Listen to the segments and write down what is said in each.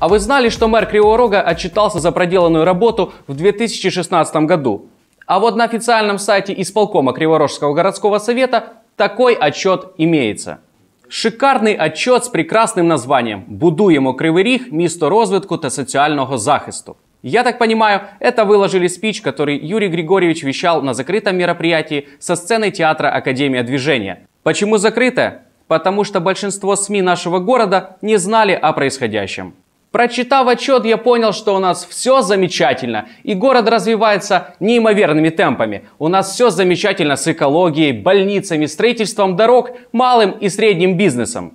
А вы знали, что мэр Кривого Рога отчитался за проделанную работу в 2016 году? А вот на официальном сайте исполкома Криворожского городского совета такой отчет имеется. Шикарний отчет з прекрасним названням Будуємо кривий ріг, місто розвитку та соціального захисту. Я так понимаю, это выложили спич, который Юрий Григорьевич вещал на закрытом мероприятии со сцены театра Академия движения. Почему закрыто? Потому что большинство СМИ нашего города не знали о происходящем. Прочитав отчет, я понял, что у нас все замечательно, и город развивается неимоверными темпами. У нас все замечательно с экологией, больницами, строительством дорог, малым и средним бизнесом.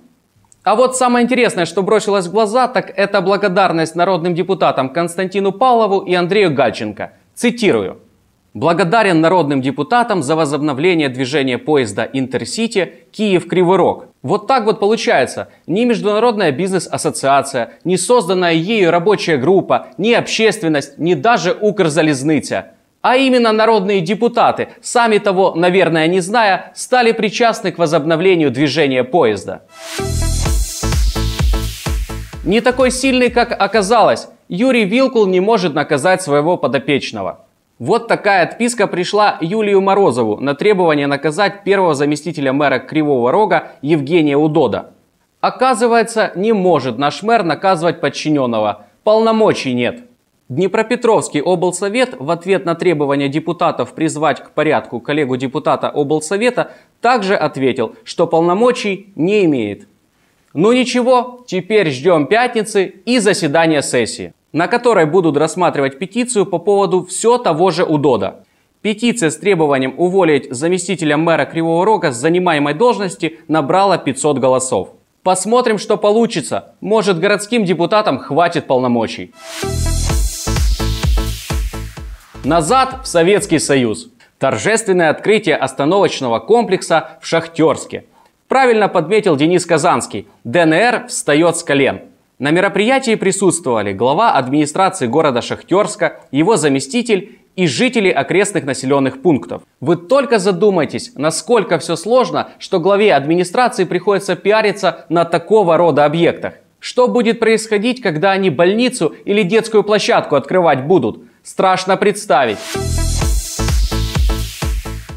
А вот самое интересное, что бросилось в глаза, так это благодарность народным депутатам Константину Павлову и Андрею Гальченко. Цитирую. Благодарен народным депутатам за возобновление движения поезда Интерсити Киев-Кривый Рог. Вот так вот получается. Ни Международная бизнес-ассоциация, ни созданная ею рабочая группа, ни общественность, ни даже Укрзалезныця. А именно народные депутаты, сами того, наверное, не зная, стали причастны к возобновлению движения поезда. Не такой сильный, как оказалось, Юрий Вилкул не может наказать своего подопечного – вот такая отписка пришла Юлию Морозову на требование наказать первого заместителя мэра Кривого Рога Евгения Удода. Оказывается, не может наш мэр наказывать подчиненного. Полномочий нет. Днепропетровский облсовет в ответ на требование депутатов призвать к порядку коллегу депутата облсовета также ответил, что полномочий не имеет. Ну ничего, теперь ждем пятницы и заседания сессии на которой будут рассматривать петицию по поводу все того же УДОДа. Петиция с требованием уволить заместителя мэра Кривого Рога с занимаемой должности набрала 500 голосов. Посмотрим, что получится. Может, городским депутатам хватит полномочий. Назад в Советский Союз. Торжественное открытие остановочного комплекса в Шахтерске. Правильно подметил Денис Казанский. ДНР встает с колен. На мероприятии присутствовали глава администрации города Шахтерска, его заместитель и жители окрестных населенных пунктов. Вы только задумайтесь, насколько все сложно, что главе администрации приходится пиариться на такого рода объектах. Что будет происходить, когда они больницу или детскую площадку открывать будут? Страшно представить.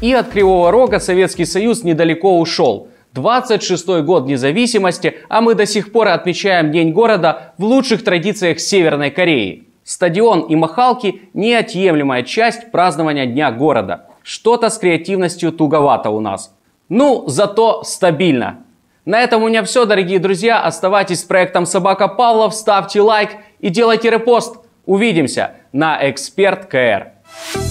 И от Кривого Рога Советский Союз недалеко ушел – 26-й год независимости, а мы до сих пор отмечаем День города в лучших традициях Северной Кореи. Стадион и махалки – неотъемлемая часть празднования Дня города. Что-то с креативностью туговато у нас. Ну, зато стабильно. На этом у меня все, дорогие друзья. Оставайтесь с проектом Собака Павлов, ставьте лайк и делайте репост. Увидимся на Эксперт КР.